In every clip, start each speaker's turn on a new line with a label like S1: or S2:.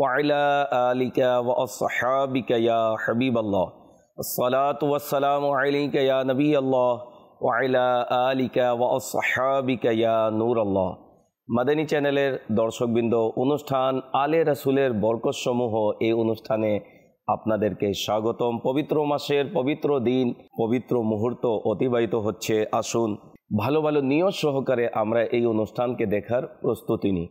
S1: ওয়াইলা আলিকা ওয়াসাহাবিকা ইয়া হাবিব আল্লাহ الصلاة والسلام عليك يا نبي الله وعلى آلك وأصحابك يا نور الله মাদানী চ্যানেলের দর্শকবৃন্দ অনুষ্ঠান আলে রাসুলের বরকসমূহ এই অনুষ্ঠানে আপনাদেরকে স্বাগতম পবিত্র মাসের পবিত্র দিন পবিত্র মুহূর্ত অতিবাহিত হচ্ছে আসুন ভালো ভালো নিয়ত সহকারে আমরা এই অনুষ্ঠানকে দেখার প্রস্তুতি নিই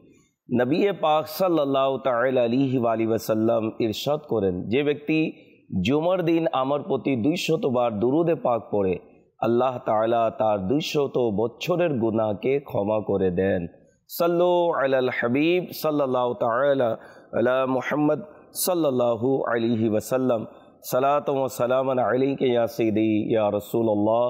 S1: نبی پاک صلی اللہ تعالی علیہ وآلہ وسلم ارشاد کریں جے ویکتی جمر دین ہمر پتی دو شت بار درود پاک پڑے اللہ تعالی تار دو شچر گناہ کے کھما کرے دین علی الحبیب صلی اللہ تعالی علی محمد صلی اللہ علیہ وسلم صلاح و سلام علیہ سیدی یا رسول اللہ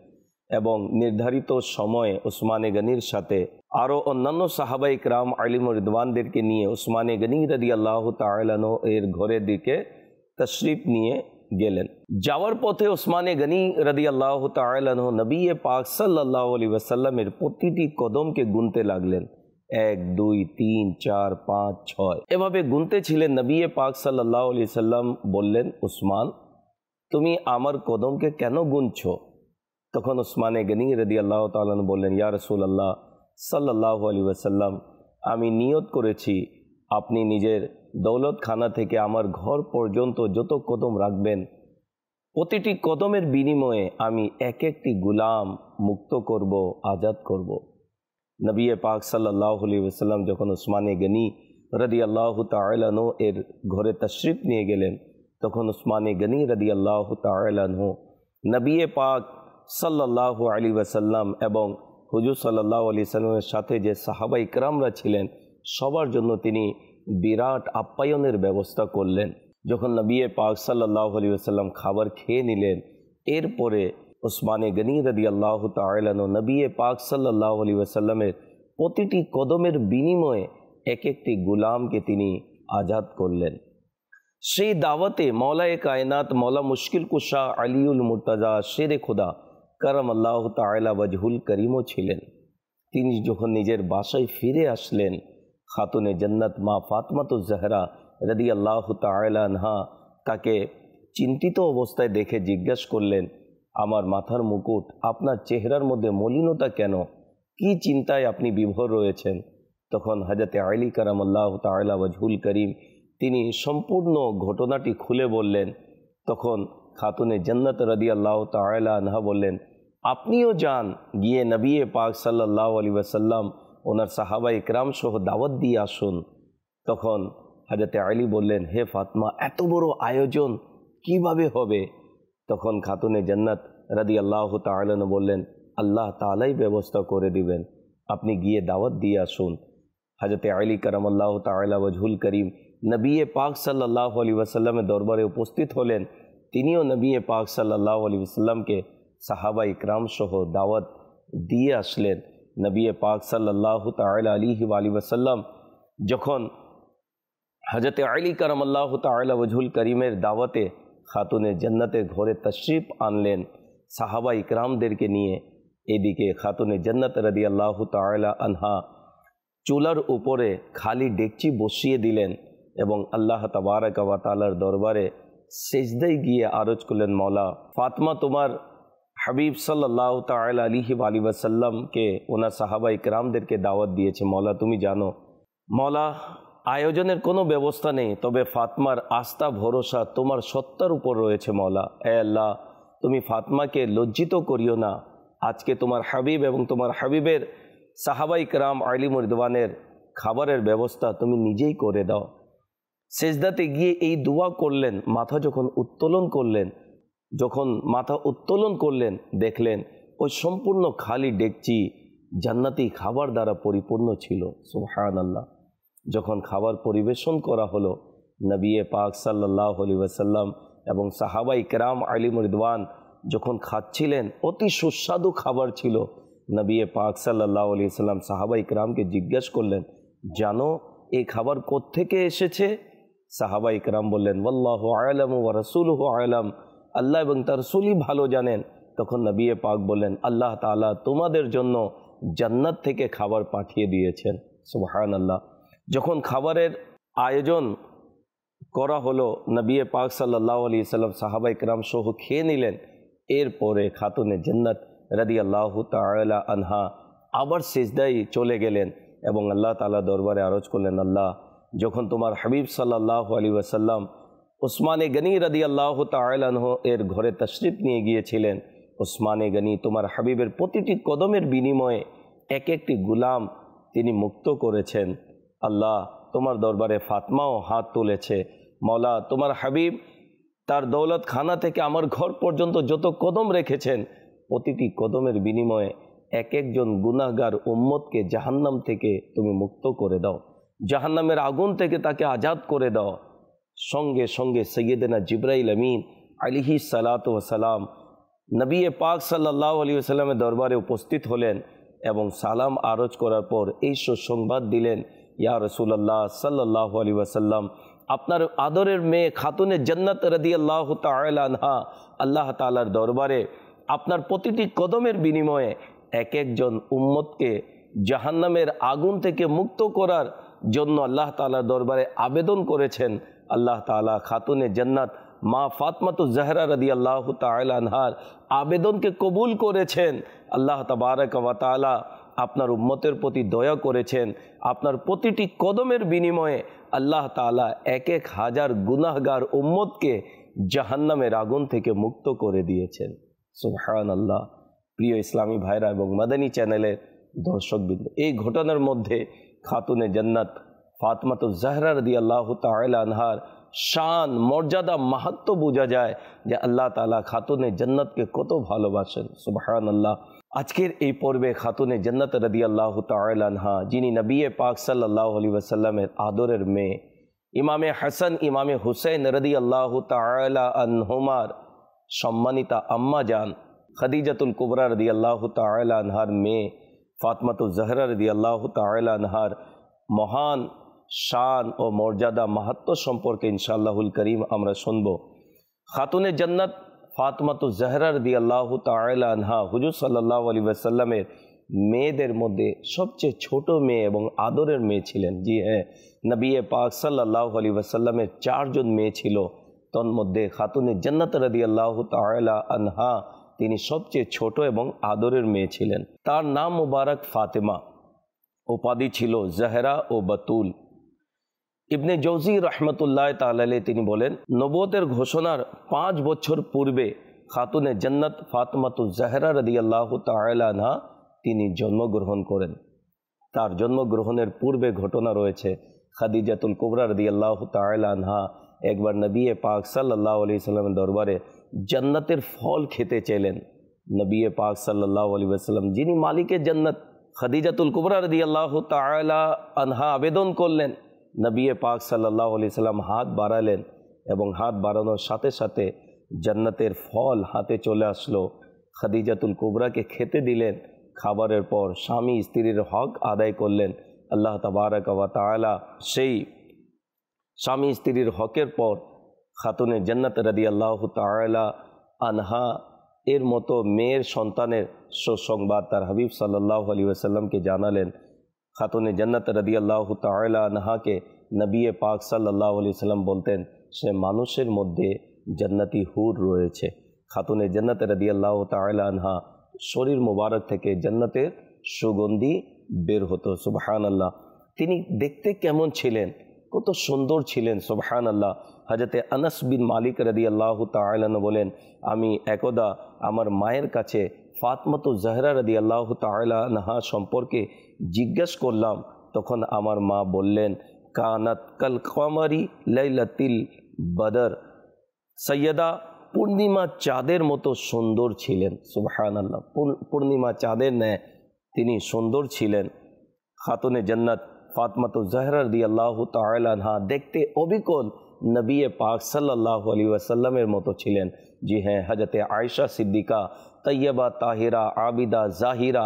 S1: এবং নির্ধারিত সময়ে ওসমানে গনির সাথে আরও অন্যান্য সাহাবাই ক্রাম আলিম রিদওয়ানদেরকে নিয়ে ওসমানে গনি রদি আল্লাহ তালানো এর ঘরের দিকে তশরিফ নিয়ে গেলেন যাওয়ার পথে ওসমানে গনি রদি আল্লাহ তালানো নবী পাক সাল্লাহ আলী ওয়াসাল্লামের প্রতিটি কদমকে গুনতে লাগলেন এক দুই তিন চার পাঁচ ছয় এভাবে গুনতে ছিলেন নবী পাক সাল্লাহ আলি সাল্লাম বললেন উসমান তুমি আমার কদমকে কেন গুনছো তখন ওসমানে গনি রদি আল্লাহ তালন বললেন ইয়া রসুল আল্লাহ সাল্লাহ আলী ওসাল্লাম আমি নিয়ত করেছি আপনি নিজের দৌলতখানা থেকে আমার ঘর পর্যন্ত যত কদম রাখবেন প্রতিটি কদমের বিনিময়ে আমি এক একটি গুলাম মুক্ত করব আজাদ করব। নবী পাক সাল্লাহ আলী ওসাল্লাম যখন ওসমানে গনি রদি আল্লাহ তালানো এর ঘরে তশরিফ নিয়ে গেলেন তখন ওসমানে গনি রদি আল্লাহ তালানো নবী পাক সাল্লাহ আলী ওয়াসাল্লাম এবং হুজুর সাল্লাহ আলী সাল্লামের সাথে যে সাহাবা ইকরামরা ছিলেন সবার জন্য তিনি বিরাট আপ্যায়নের ব্যবস্থা করলেন যখন নবিয়ে পাক সাল্লাহ আলী আসাল্লাম খাবার খেয়ে নিলেন এরপরে ওসমানে গনি রদি আল্লাহ তালানো নবিয়ে পাক সাল্লাহ আলী আসাল্লামের প্রতিটি কদমের বিনিময়ে এক একটি গুলামকে তিনি আজাদ করলেন সেই দাওয়াতে মৌলায় কায়নাত মৌলা মুশকিল কুশা আলিউল মুর্তাজা শেরে খোদা কারাম আল্লাহ তায়লা ওয়াজহুল করিমও ছিলেন তিনি যখন নিজের বাসায় ফিরে আসলেন খাতুনে জন্নত মা ফাতমাতু জাহরা রদি আল্লাহ তায়লানহা তাকে চিন্তিত অবস্থায় দেখে জিজ্ঞাসা করলেন আমার মাথার মুকুট আপনার চেহারার মধ্যে মলিনতা কেন কি চিন্তায় আপনি বিভোর রয়েছেন তখন হাজাতে আইলি কারাম আল্লাহ তায়লা ওয়াজহুল করিম তিনি সম্পূর্ণ ঘটনাটি খুলে বললেন তখন খাতুনে জন্নত রদি আল্লাহ তায়লা আনহা বললেন আপনিও যান গিয়ে নবিয়ে পাক সাল্লাহ আলী ওয়াসাল্লাম ওনার সাহাবা ইকরাম সহ দাওয়াত দিয়ে আসুন তখন হাজরতে আলী বললেন হে ফাতমা এত বড় আয়োজন কিভাবে হবে তখন খাতুনে জান্নাত রাদি আল্লাহ তালন বললেন আল্লাহ তালাই ব্যবস্থা করে দিবেন আপনি গিয়ে দাওয়াত দিয়ে আসুন হাজরতে আলী কারাম আল্লাহ তালা ওয়াজহুল করিম নবী পাক সাল্লাহ আলী ওয়াসাল্লামের দরবারে উপস্থিত হলেন তিনিও নবিয়ে পাক সাল্লাহ আলী ওসাল্লামকে صحابہ اکرام سہ دعوت دے آسلین نبی پاک صلی اللہ تعالی علیہ وآلہ وسلم جن حضرت علی کرم اللہ تعالی وزل دعوت خاتون جنت گھرے تشریف آنلین صحابہ اکرام دیر کے نیے دیکھ کے خاتون جنت رضی اللہ تعالی عنہا چولر اوپر خالی ڈیکچی بس دلین تبارک و تالر دربارے گیے آرچ کرلین مولا فاتمہ تمار হাবিব সাল্লাহ তাল আলিহি আলি ওয়াসাল্লামকে ওনার সাহাবা ইকরামদেরকে দাওয়াত দিয়েছে মৌলা তুমি জানো মৌলা আয়োজনের কোনো ব্যবস্থা নেই তবে ফাতমার আস্থা ভরসা তোমার সত্তার উপর রয়েছে মৌলা এ আল্লাহ তুমি ফাতমাকে লজ্জিত করিও না আজকে তোমার হাবিব এবং তোমার হাবিবের সাহাবাই রাম আলী মুরদানের খাবারের ব্যবস্থা তুমি নিজেই করে দাও সেজদাতে গিয়ে এই দোয়া করলেন মাথা যখন উত্তোলন করলেন যখন মাথা উত্তোলন করলেন দেখলেন ওই সম্পূর্ণ খালি ডেকচি জান্নাতি খাবার দ্বারা পরিপূর্ণ ছিল সুহান আল্লাহ যখন খাবার পরিবেশন করা হলো নবিয়ে পাক সাল্লাহ আলিবাসাল্লাম এবং সাহাবাই কেরাম আলী মরিদওয়ান যখন খাচ্ছিলেন অতি সুস্বাদু খাবার ছিল নবিয়ে পাক সাল্লাহ আলি সাল্লাম সাহাবাই ইকরামকে জিজ্ঞেস করলেন জানো এই খাবার কোত্থেকে এসেছে সাহাবা ইকরাম বললেন ওল্লাহ আলম ও রসুল আলম আল্লাহ এবং তার সুলি ভালো জানেন তখন নবিয়ে পাক বলেন আল্লাহ তালা তোমাদের জন্য জান্নাত থেকে খাবার পাঠিয়ে দিয়েছেন সুবাহান আল্লাহ যখন খাবারের আয়োজন করা হলো নবিয়ে পাক সাল্লাহ আলি সাল্লাম সাহাবা ইকরাম সহ খেয়ে নিলেন এরপরে খাতুনে জন্নত রাদি আল্লাহ তালা আনহা আবার সেজদাই চলে গেলেন এবং আল্লাহ তালা দরবারে আরজ করলেন আল্লাহ যখন তোমার হাবিব সাল্লাহ আলী ওয়াসাল্লাম ওসমানে গনি রদি আল্লাহ তালহ এর ঘরে তশরিফ নিয়ে গিয়েছিলেন ওসমানে গনি তোমার হাবিবের প্রতিটি কদমের বিনিময়ে এক একটি গুলাম তিনি মুক্ত করেছেন আল্লাহ তোমার দরবারে ফাতমাও হাত তুলেছে মলা তোমার হাবিব তার দৌলত খানা থেকে আমার ঘর পর্যন্ত যত কদম রেখেছেন প্রতিটি কদমের বিনিময়ে এক একজন গুনাহগার উম্মতকে জাহান্নাম থেকে তুমি মুক্ত করে দাও জাহান্নামের আগুন থেকে তাকে আজাদ করে দাও সঙ্গে সঙ্গে সৈয়দনা জিব্রাইল আমিন আলিহি সালাত সালাম নবী পাক সাল্লাহ আলী আসাল্লামের দরবারে উপস্থিত হলেন এবং সালাম আরজ করার পর এই সুসংবাদ দিলেন ইয়া রসুল্লাহ সাল্লাহ আলী আসাল্লাম আপনার আদরের মেয়ে খাতুনে জন্নত রদি আল্লাহ তালহা আল্লাহ তালার দরবারে আপনার প্রতিটি কদমের বিনিময়ে এক একজন উম্মতকে জাহান্নামের আগুন থেকে মুক্ত করার জন্য আল্লাহ তালার দরবারে আবেদন করেছেন আল্লাহ তালা খাতুনে জন্নাত মা ফাতমাতু জাহরা রদি আল্লাহ তালার আবেদনকে কবুল করেছেন আল্লাহ তবারক ওয়াতালা আপনার উম্মতের প্রতি দয়া করেছেন আপনার প্রতিটি কদমের বিনিময়ে আল্লাহ তালা এক এক হাজার গুনাহগার উম্মতকে জাহান্নামের আগুন থেকে মুক্ত করে দিয়েছেন সুহান আল্লাহ প্রিয় ইসলামী ভাইরা এবং মাদানী চ্যানেলের দর্শকবৃন্দ এই ঘটনার মধ্যে খাতুনে জান্নাত فاطمہ تو زہرہ رضی اللہ تعیلٰ انہار شان مہت تو بوجا جائے جا اللہ تعالیٰ خاتون جنت کے کتو باشن سبحان اللہ آج اے یہ پورب خاتون جنت رضی اللہ تعالیٰ عنہ جینی نبی پاک صلی اللہ علیہ وسلم میں امام حسن امام حسین رضی اللہ تعلہ انہمار شمنیتا عما جان خدیجت القبرہ رضی اللہ تعالیٰ انہر مے فاطمۃ الظہر رضی اللہ تعلٰ انہر مہان শান ও মর্যাদা মাহাত্ম সম্পর্কে ইনশাআল্লাহুল করিম আমরা শুনব খাতুনে জান্নাত ফাতমাতু জাহরার দি আল্লাহ তালা আনহা হুজুর সাল্লাহ আলী ওয়াসাল্লামের মেয়েদের মধ্যে সবচেয়ে ছোট মেয়ে এবং আদরের মেয়ে ছিলেন জি হ্যাঁ নবী পাক সাল্লাহ আলী ওয়াসাল্লামের চারজন মেয়ে ছিল তন্মধ্যে খাতুনে জান্নাত রদি আল্লাহ তালা আনহা তিনি সবচেয়ে ছোট এবং আদরের মেয়ে ছিলেন তার নাম মুবারক ফাতেমা উপাধি ছিল জাহরা ও বাতুল ইবনে জৌজি রহমতুল্লাহ তালালে তিনি বলেন নবতের ঘোষণার পাঁচ বছর পূর্বে খাতুনে জন্নত ফাতমাতু জাহরা রদি আল্লাহ তালানহা তিনি জন্মগ্রহণ করেন তার জন্মগ্রহণের পূর্বে ঘটনা রয়েছে খাদিজাতুল কুবরা রদি আল্লাহ তালানহা একবার নবী পাক সাল্লাহ আলি সাল্লামের দরবারে জন্নতের ফল খেতে চাইলেন নবিয়ে পাক সাল্লাহ আলী সাল্লাম যিনি মালিকের জন্নত খাদিজাতুল কুবরা রদি আল্লাহ তালা আনহা আবেদন করলেন নবী পাক সাল্লাহ আলি সাল্লাম হাত বাড়ালেন এবং হাত বাড়ানোর সাথে সাথে জান্নাতের ফল হাতে চলে আসলো খাদিজাতুল কুবরাকে খেতে দিলেন খাবারের পর স্বামী স্ত্রীর হক আদায় করলেন আল্লাহ তবারক তালা সেই স্বামী স্ত্রীর হকের পর খাতুনে জান্নাত রদি আল্লাহ তালা আনহা এর মতো মেয়ের সন্তানের সুসংবাদ তার হাবিব সাল্লাহ আলী ওসাল্লামকে জানালেন খাতুন জন্নত রদি আল্লাহ তাহাকে নবী পাক সাল্লাহ আলি সাল্লাম বলতেন সে মানুষের মধ্যে জান্নাতি হুর রয়েছে খাতুনে জন্নত রদি আল্লাহ আনহা শরীর মোবারক থেকে জান্নাতের সুগন্ধি বের হতো সুবহান আল্লাহ তিনি দেখতে কেমন ছিলেন কত সুন্দর ছিলেন সুবহান আল্লাহ হাজরতে আনাস বিন মালিক রদি আল্লাহ তালন বলেন আমি একদা আমার মায়ের কাছে ফাতমত জহরা রদি আল্লাহ তাল্লাহা সম্পর্কে জিজ্ঞেস করলাম তখন আমার মা বললেন কানাত কাল কমারি লাইলাতিল বদর সৈয়দা পূর্ণিমা চাঁদের মতো সুন্দর ছিলেন সুবাহান আল্লাহ পূর্ণিমা চাঁদের ন্যায় তিনি সুন্দর ছিলেন খাতুনে জন্নত ফাতমাত জাহরার দি আল্লাহ তাল্হা দেখতে অবিকল নবী পাক সাল্লাহ আলী ওয়াসাল্লামের মতো ছিলেন জি হ্যাঁ হজরতে আয়সা সিদ্দিকা তৈয়বা তাহিরা আবিদা জাহিরা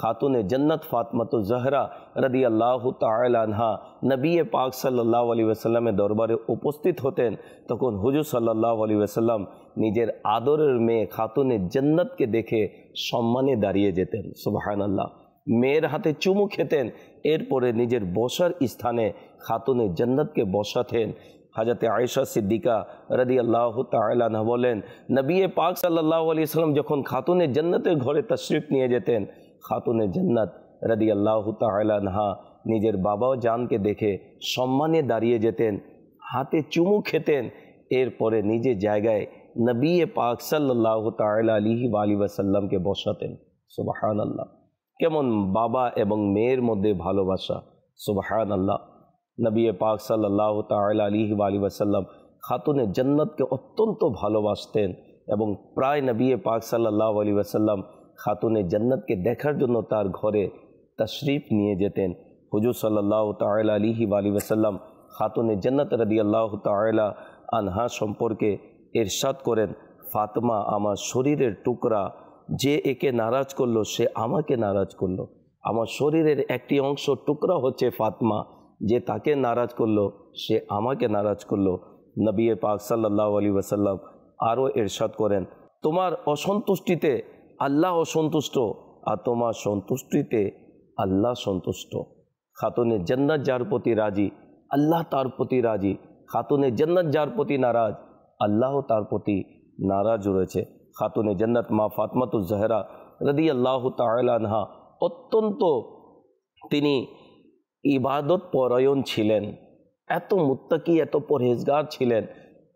S1: خاتون جنت فاطمۃ زہرا رضی اللہ تعالی عنہ نبی پاک صلی اللہ علیہ وسلم دربارے اپستت ہتین تک حجو صلی اللہ علیہ وسلم نجر آدرر میں خاتون جنت کے دیکھے داریے جیتے ہیں سبحان اللہ میرے ہاتھیں چمو کھتین ارپر نجر بسر استھانے خاتون جنت کے ہیں حضرت عائشہ صدیقہ رضی اللہ تعالیٰ عنہ بولین نبی پاک صلی اللہ علیہ وسلم جن خاتون جنت گھوڑے گھرے تشریف نہیں ہیں খাতুনে জান্নাত রাদি আল্লাহ তালানহা নিজের বাবাও জানকে দেখে সম্মানে দাঁড়িয়ে যেতেন হাতে চুমু খেতেন এরপরে নিজের জায়গায় নবী পাক সাল্লাহ তাল আলিহি আলী সাল্লামকে বসাতেন সুবাহান আল্লাহ কেমন বাবা এবং মেয়ের মধ্যে ভালোবাসা সুবাহান আল্লাহ নবী পাক সাল্লাহ তাল আলিহি আলী ওয়াসাল্লাম খাতুনে জান্নাতকে অত্যন্ত ভালোবাসতেন এবং প্রায় নবী পাক সাল্লাহ আলী ওয়াসাল্লাম খাতুনে জন্নতকে দেখার জন্য তার ঘরে তশরিফ নিয়ে যেতেন হুজুর সাল্লাহ তাল আলিহি আলি ওসাল্লাম খাতুনে জন্নত রদি আল্লাহ তালা আনহা সম্পর্কে এরশাদ করেন ফাতমা আমার শরীরের টুকরা যে একে নারাজ করলো সে আমাকে নারাজ করলো আমার শরীরের একটি অংশ টুকরা হচ্ছে ফাতমা যে তাকে নারাজ করলো সে আমাকে নারাজ করলো নবী পাক সাল্লাহ আলী ওসাল্লাম আরও এরশাদ করেন তোমার অসন্তুষ্টিতে আল্লাহ সন্তুষ্ট আর তোমার সন্তুষ্টিতে আল্লাহ সন্তুষ্ট খাতুনে জান্নাত যার প্রতি রাজি আল্লাহ তার প্রতি রাজি খাতুনে জান্নাত যার প্রতি নারাজ আল্লাহ তার প্রতি নারাজ রয়েছে খাতুনে জান্নাত মা ফাতমাতু জাহরা রদি আল্লাহ তালানহা অত্যন্ত তিনি ইবাদত পরায়ণ ছিলেন এত মুত্তাকি এত পরহেজগার ছিলেন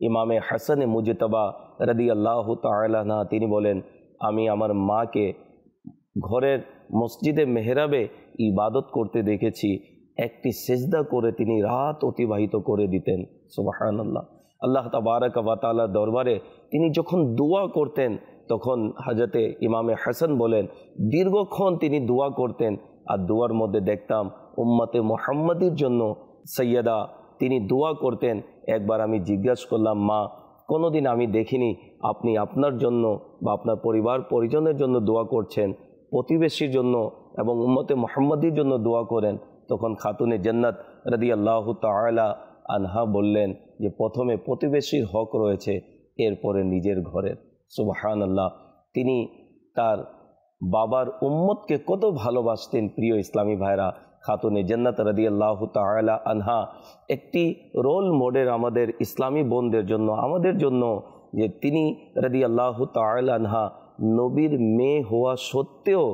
S1: ইমামে হাসানে মুজিতবা রদি আল্লাহ তালানহা তিনি বলেন আমি আমার মাকে ঘরের মসজিদে মেহরাবে ইবাদত করতে দেখেছি একটি সেজদা করে তিনি রাত অতিবাহিত করে দিতেন সুবাহান আল্লাহ আল্লাহ তাবারক ওয়াতালার দরবারে তিনি যখন দোয়া করতেন তখন হাজরতে ইমামে হাসান বলেন দীর্ঘক্ষণ তিনি দোয়া করতেন আর দোয়ার মধ্যে দেখতাম উম্মতে মোহাম্মদের জন্য সৈয়দা তিনি দোয়া করতেন একবার আমি জিজ্ঞাসা করলাম মা কোনোদিন আমি দেখিনি আপনি আপনার জন্য বা আপনার পরিবার পরিজনের জন্য দোয়া করছেন প্রতিবেশীর জন্য এবং উম্মতে মোহাম্মদীর জন্য দোয়া করেন তখন খাতুনে জন্নাত রাদি আল্লাহ তালা আনহা বললেন যে প্রথমে প্রতিবেশীর হক রয়েছে এরপরে নিজের ঘরের সুবাহান আল্লাহ তিনি তার বাবার উম্মতকে কত ভালোবাসতেন প্রিয় ইসলামী ভাইরা খাতুনে জন্নাত রাদি আল্লাহ তালা আনহা একটি রোল মডেল আমাদের ইসলামী বোনদের জন্য আমাদের জন্য যে তিনি রাদি আল্লাহ তাল আনহা নবীর মেয়ে হওয়া সত্ত্বেও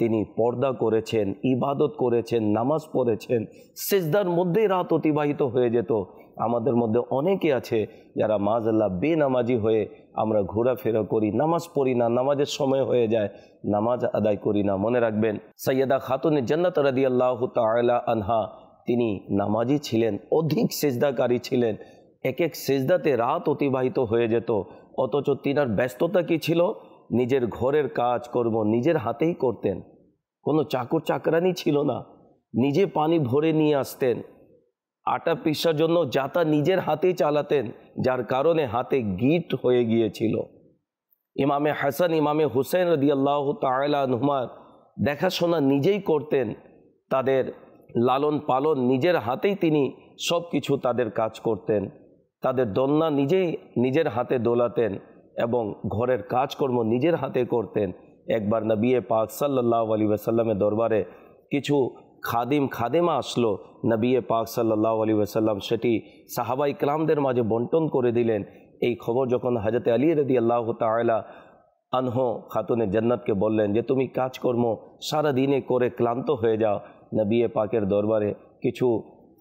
S1: তিনি পর্দা করেছেন ইবাদত করেছেন নামাজ পড়েছেন সেজদার মধ্যেই রাত অতিবাহিত হয়ে যেত আমাদের মধ্যে অনেকে আছে যারা মাজাল্লাহ বেনামাজি হয়ে আমরা ঘোরাফেরা করি নামাজ পড়ি না নামাজের সময় হয়ে যায় নামাজ আদায় করি না মনে রাখবেন সৈয়দা খাতুন জন্নত রাদি আল্লাহ তালা আনহা তিনি নামাজি ছিলেন অধিক সেজদাকারী ছিলেন এক এক সেজদাতে রাত অতিবাহিত হয়ে যেত অথচ তিনার ব্যস্ততা কি ছিল নিজের ঘরের কাজ কর্ম নিজের হাতেই করতেন কোনো চাকর চাকরানি ছিল না নিজে পানি ভরে নিয়ে আসতেন আটা পিসার জন্য যাতা নিজের হাতেই চালাতেন যার কারণে হাতে গিট হয়ে গিয়েছিল ইমামে হাসান ইমামে হুসেন রদি আল্লাহ তাহুমার দেখাশোনা নিজেই করতেন তাদের লালন পালন নিজের হাতেই তিনি সব কিছু তাদের কাজ করতেন তাদের দন্যা নিজেই নিজের হাতে দোলাতেন এবং ঘরের কাজকর্ম নিজের হাতে করতেন একবার নবিয়ে পাক সাল্লাহ আলী ওয়াসাল্লামের দরবারে কিছু খাদিম খাদেমা আসলো নবিয়ে পাক সাল্লাহ আলী ওসাল্লাম সেটি সাহাবা ইকলামদের মাঝে বন্টন করে দিলেন এই খবর যখন হাজরতে আলী রদি আল্লাহ তালা আনহ খাতুনে জন্নতকে বললেন যে তুমি কাজকর্ম সারা দিনে করে ক্লান্ত হয়ে যাও নবিয়ে পাকের দরবারে কিছু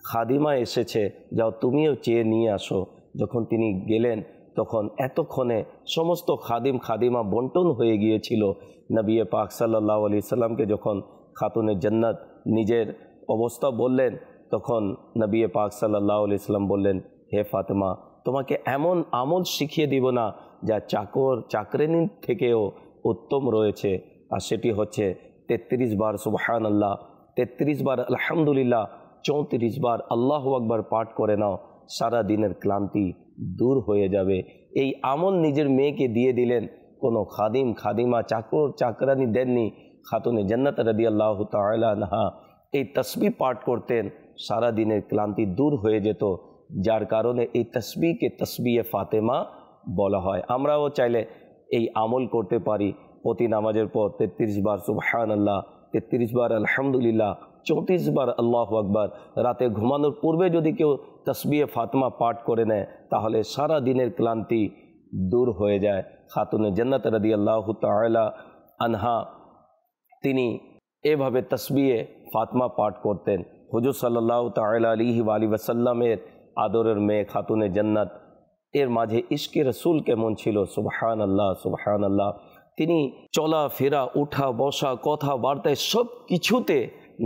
S1: খাদিমা এসেছে যাও তুমিও চেয়ে নিয়ে আসো যখন তিনি গেলেন তখন এতক্ষণে সমস্ত খাদিম খাদিমা বন্টন হয়ে গিয়েছিল নবিয়ে পাক সাল্লাহ আলি সাল্লামকে যখন খাতুনে জন্নাত নিজের অবস্থা বললেন তখন নবী পাক সাল্লাহ ইসলাম বললেন হে ফাতেমা তোমাকে এমন আমল শিখিয়ে দিব না যা চাকর চাকরেনির থেকেও উত্তম রয়েছে আর সেটি হচ্ছে তেত্রিশ বার সুবাহান আল্লাহ তেত্রিশ বার আলহামদুলিল্লাহ চৌত্রিশ বার আল্লাহ আকবার পাঠ করে নাও সারা দিনের ক্লান্তি দূর হয়ে যাবে এই আমল নিজের মেয়েকে দিয়ে দিলেন কোনো খাদিম খাদিমা চাকর চাকরানি দেননি خاتون جنت رضی اللہ تعالیٰ انہا یہ تسبیح پاٹ کرتین سارا دن کلانتی دور ہوئے جے تو جارکاروں نے یہ تسبیح کے تسبیح فاطمہ بولا ہوئے ہے وہ چاہے یہ آمل کرتے پاری پوتی نامجر نماز تیس بار سبحان اللہ تت بار الحمدللہ للہ بار اللہ اکبر راتے گھومان دی جدید تسبیح فاطمہ پاٹ کرے نے تاہلے سارا ساراد کلانتی دور ہوئے جائے خاتون جنت رضی اللہ تعالی عنہا তিনি এভাবে তসবিয়ে ফাতমা পাঠ করতেন হুজুর সাল্লাহ তাল আলিহি আলী ওয়াসাল্লামের আদরের মেয়ে খাতুনে জান্নাত এর মাঝে ইশকে রসুল কেমন ছিল সুবহান আল্লাহ সুবহান আল্লাহ তিনি চলা ফেরা উঠা বসা কথাবার্তায় সব কিছুতে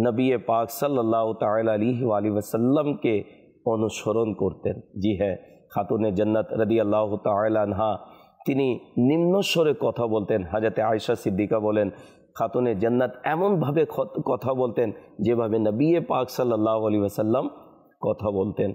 S1: নবিয়ে পাক সাল্লাহ তাল আলিহি আলী ওয়াসাল্লামকে অনুসরণ করতেন জি হ্যাঁ খাতুনে জন্নত রদি আল্লাহ তালহা তিনি নিম্নস্বরে কথা বলতেন হাজাতে আয়সা সিদ্দিকা বলেন খাতুনে জান্নাত এমনভাবে কথা বলতেন যেভাবে নবিয়ে পাক সাল্লাহ আলী আসাল্লাম কথা বলতেন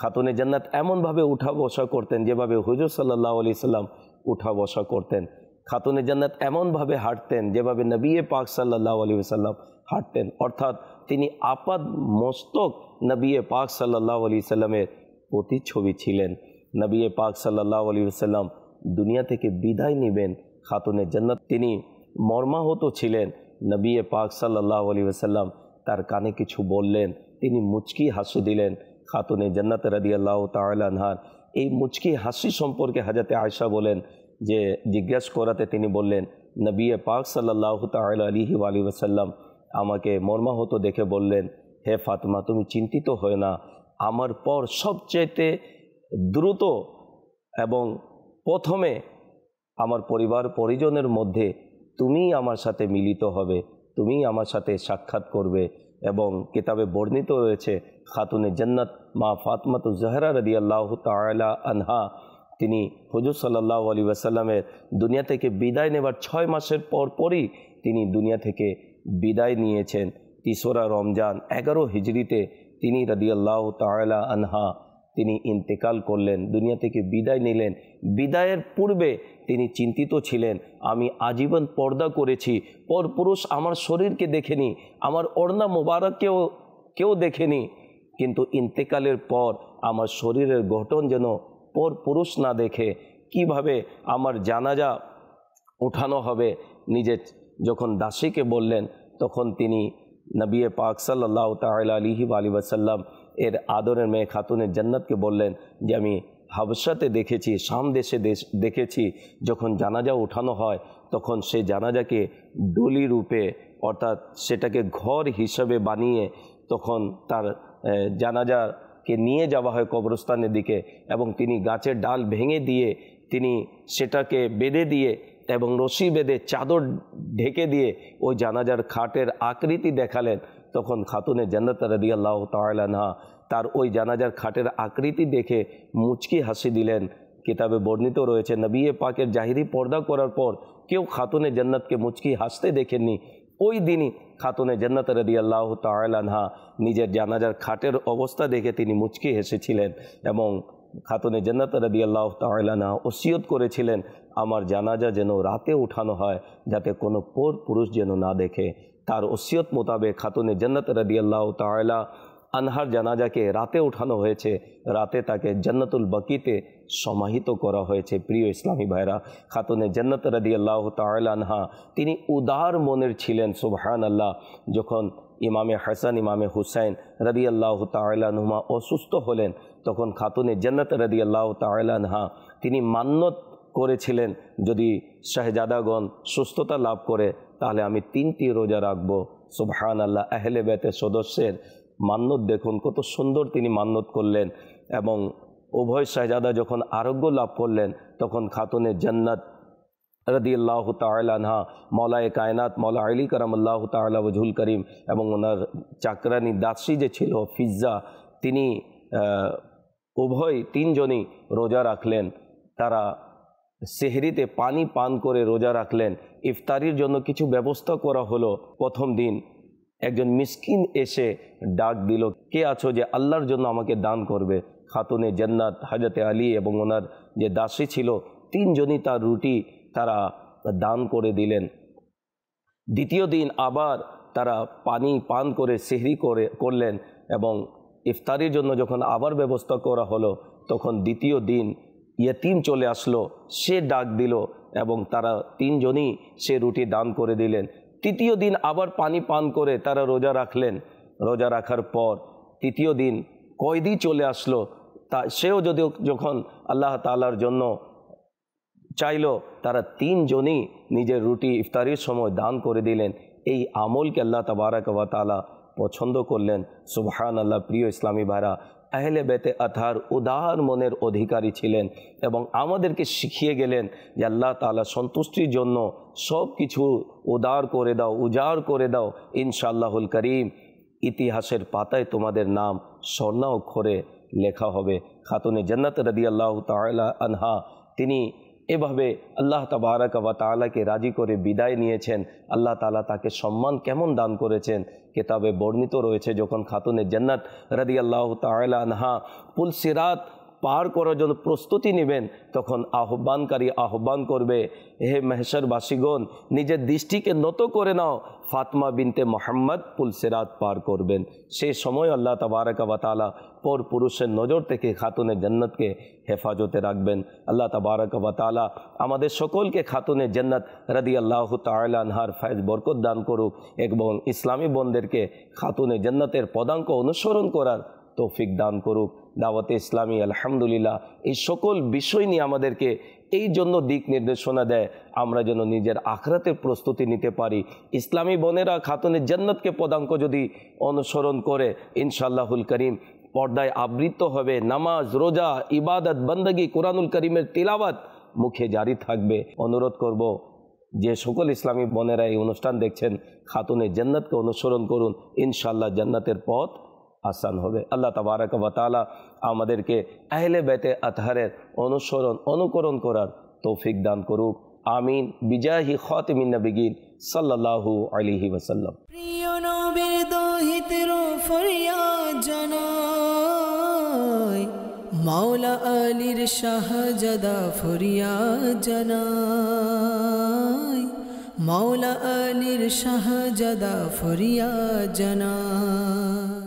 S1: খাতুনে জান্নাত এমনভাবে উঠা বসা করতেন যেভাবে হুজুর সাল্লাহ আলি সাল্লাম উঠা বসা করতেন খাতুনে জান্নাত এমনভাবে হাঁটতেন যেভাবে নবিয়ে পাক সাল্লাহ আলী সাল্লাম হাঁটতেন অর্থাৎ তিনি আপাদ মস্তক নবিয়ে পাক সাল্লাহ আলী সাল্লামের প্রতিচ্ছবি ছিলেন নবিয়ে পাক সাল্লাহ আলী সাল্লাম দুনিয়া থেকে বিদায় নেবেন খাতুনে জান্নাত তিনি মর্মাহত ছিলেন নবী পাক সাল্লাহ আলী ওসাল্লাম তার কানে কিছু বললেন তিনি মুচকি হাসু দিলেন খাতুনে জান্নাত রাদি আল্লাহ তালানহার এই মুচকি হাসি সম্পর্কে হাজাতে আয়সা বলেন যে জিজ্ঞাসা করাতে তিনি বললেন নবী পাক সাল্লাহ তাল আলিহি আলী ওসাল্লাম আমাকে মর্মাহত দেখে বললেন হে ফাতমা তুমি চিন্তিত হয় না আমার পর সবচেয়েতে দ্রুত এবং প্রথমে আমার পরিবার পরিজনের মধ্যে তুমি আমার সাথে মিলিত হবে তুমি আমার সাথে সাক্ষাৎ করবে এবং কিতাবে বর্ণিত রয়েছে খাতুনে জন্নত মা ফাতমাতু জহরা রদি আল্লাহ তালা আনহা তিনি হজুর সাল্লাহ আলী আসাল্লামের দুনিয়া থেকে বিদায় নেবার ছয় মাসের পর পরই তিনি দুনিয়া থেকে বিদায় নিয়েছেন তিসরা রমজান এগারো হিজড়িতে তিনি আল্লাহ তালা আনহা তিনি ইন্তেকাল করলেন দুনিয়া থেকে বিদায় নিলেন বিদায়ের পূর্বে তিনি চিন্তিত ছিলেন আমি আজীবন পর্দা করেছি পরপুরুষ আমার শরীরকে দেখেনি আমার অর্ণা মোবারককেও কেউ দেখেনি কিন্তু ইন্তেকালের পর আমার শরীরের গঠন যেন পরপুরুষ না দেখে কিভাবে আমার জানাজা উঠানো হবে নিজে যখন দাসীকে বললেন তখন তিনি নবিয়ে পাক সাল্লাহ তাল আলিহি আলী বাসাল্লাম এর আদরের মেয়ে খাতুনের জান্নাতকে বললেন যে আমি হাবসাতে দেখেছি শাম দেশে দেখেছি যখন জানাজা উঠানো হয় তখন সে জানাজাকে ডলি রূপে অর্থাৎ সেটাকে ঘর হিসাবে বানিয়ে তখন তার জানাজাকে নিয়ে যাওয়া হয় কবরস্থানের দিকে এবং তিনি গাছের ডাল ভেঙে দিয়ে তিনি সেটাকে বেঁধে দিয়ে এবং রশি বেঁধে চাদর ঢেকে দিয়ে ওই জানাজার খাটের আকৃতি দেখালেন তখন খাতুনে জান্নাত আল্লাহ তালানহা তার ওই জানাজার খাটের আকৃতি দেখে মুচকি হাসি দিলেন কিতাবে বর্ণিত রয়েছে নবিয়ে পাকের জাহিরি পর্দা করার পর কেউ খাতুনে জান্নাতকে মুচকি হাসতে দেখেননি ওই দিনই খাতুনে জান্নাত রদি আল্লাহ তালানহা নিজের জানাজার খাটের অবস্থা দেখে তিনি মুচকি হেসেছিলেন এবং খাতুনে জান্নাত রদি আল্লাহ তালানহা ওসিয়ত করেছিলেন আমার জানাজা যেন রাতে উঠানো হয় যাতে কোনো পর পুরুষ যেন না দেখে তার ওসিয়ত মোতাবেক খাতুনে জন্নত রদি আল্লাহ তালা আনহার জানাজাকে রাতে উঠানো হয়েছে রাতে তাকে জন্নতুল বাকিতে সমাহিত করা হয়েছে প্রিয় ইসলামী ভাইরা খাতুনে জন্নত রদি আল্লাহ তালহা তিনি উদার মনের ছিলেন সুবহান আল্লাহ যখন ইমামে হাসান ইমামে হুসাইন রদি আল্লাহ তালুমা অসুস্থ হলেন তখন খাতুনে জন্নত রদি আল্লাহ তালহা তিনি মান্যত করেছিলেন যদি শাহজাদাগণ সুস্থতা লাভ করে তাহলে আমি তিনটি রোজা রাখব সুবহান আল্লাহ আহলে বেতের সদস্যের মান্যত দেখুন কত সুন্দর তিনি মান্যত করলেন এবং উভয় শাহজাদা যখন আরোগ্য লাভ করলেন তখন খাতুনে জান্নাত রদি আল্লাহ তাল্লাহা মলায় কায়নাত মলা আলি করাম আল্লাহ তাল্লাহ ওজুল করিম এবং ওনার চাকরানি দাসী যে ছিল ফিজ্জা তিনি উভয় তিনজনই রোজা রাখলেন তারা সেহরিতে পানি পান করে রোজা রাখলেন ইফতারির জন্য কিছু ব্যবস্থা করা হলো প্রথম দিন একজন মিসকিন এসে ডাক দিল কে আছো যে আল্লাহর জন্য আমাকে দান করবে খাতুনে জন্নাত হাজতে আলী এবং ওনার যে দাসী ছিল তিনজনই তার রুটি তারা দান করে দিলেন দ্বিতীয় দিন আবার তারা পানি পান করে সেহরি করে করলেন এবং ইফতারির জন্য যখন আবার ব্যবস্থা করা হলো তখন দ্বিতীয় দিন ইয়েতিম চলে আসলো সে ডাক দিল এবং তারা তিনজনই সে রুটি দান করে দিলেন তৃতীয় দিন আবার পানি পান করে তারা রোজা রাখলেন রোজা রাখার পর তৃতীয় দিন কয়দি চলে আসলো তা সেও যদি যখন আল্লাহ তালার জন্য চাইল তারা তিনজনই নিজের রুটি ইফতারির সময় দান করে দিলেন এই আমলকে আল্লাহ তাবারাক পছন্দ করলেন সুবহান আল্লাহ প্রিয় ইসলামী ভাইরা আহলে বেতে আথার উদার মনের অধিকারী ছিলেন এবং আমাদেরকে শিখিয়ে গেলেন যে আল্লাহ তালা সন্তুষ্টির জন্য সব কিছু উদার করে দাও উজাড় করে দাও ইনশাল্লাহুল করিম ইতিহাসের পাতায় তোমাদের নাম স্বর্ণা অক্ষরে লেখা হবে খাতুনে জন্নাত রদি আল্লাহ তালা আনহা তিনি এভাবে আল্লাহ তাবারাক তালাকে রাজি করে বিদায় নিয়েছেন আল্লাহ তালা তাকে সম্মান কেমন দান করেছেন কেতাবে বর্ণিত রয়েছে যখন খাতুনে জান্নাত রাজি আল্লাহ তালা আনহা পুলসিরাত পার করার জন্য প্রস্তুতি নেবেন তখন আহ্বানকারী আহ্বান করবে হে মেহসারবাসীগণ নিজের দৃষ্টিকে নত করে নাও ফাতমা বিনতে মোহাম্মদ পুলসেরাত পার করবেন সেই সময় আল্লাহ তাবারকাবাতালা পর পুরুষের নজর থেকে খাতুনে জন্নতকে হেফাজতে রাখবেন আল্লাহ বাতালা আমাদের সকলকে খাতুনে জন্নত রদি আল্লাহ তাল্লাহার ফায়জ বরকত দান করুক এবং ইসলামী বোনদেরকে খাতুনে জন্নতের পদাঙ্ক অনুসরণ করার তৌফিক দান করুক দাওয়াতে ইসলামী আলহামদুলিল্লাহ এই সকল বিষয় নিয়ে আমাদেরকে এই জন্য দিক নির্দেশনা দেয় আমরা যেন নিজের আখরাতের প্রস্তুতি নিতে পারি ইসলামী বোনেরা খাতুনের জান্নাতকে পদাঙ্ক যদি অনুসরণ করে ইনশাল্লাহুল করিম পর্দায় আবৃত হবে নামাজ রোজা ইবাদত বন্দগি কোরআনুল করিমের তিলাবাত মুখে জারি থাকবে অনুরোধ করব যে সকল ইসলামী বোনেরা এই অনুষ্ঠান দেখছেন খাতুনে জান্নাতকে অনুসরণ করুন ইনশাল্লাহ জান্নাতের পথ আসান হবে আল্লাহ তাবারক ওয়াতালা আমাদেরকে আহলে বেতে আতহারের অনুসরণ অনুকরণ করার তৌফিক দান করুক আমিন বিজাহি খতমিন নবিগিন সাল্লাল্লাহু আলিহি ওয়াসাল্লাম প্রিয় নবীর দোহিতের ফরিয়াদ মাওলা আলীর শাহজাদা ফরিয়া জানাই মাওলা আলীর শাহজাদা ফরিয়া জানাই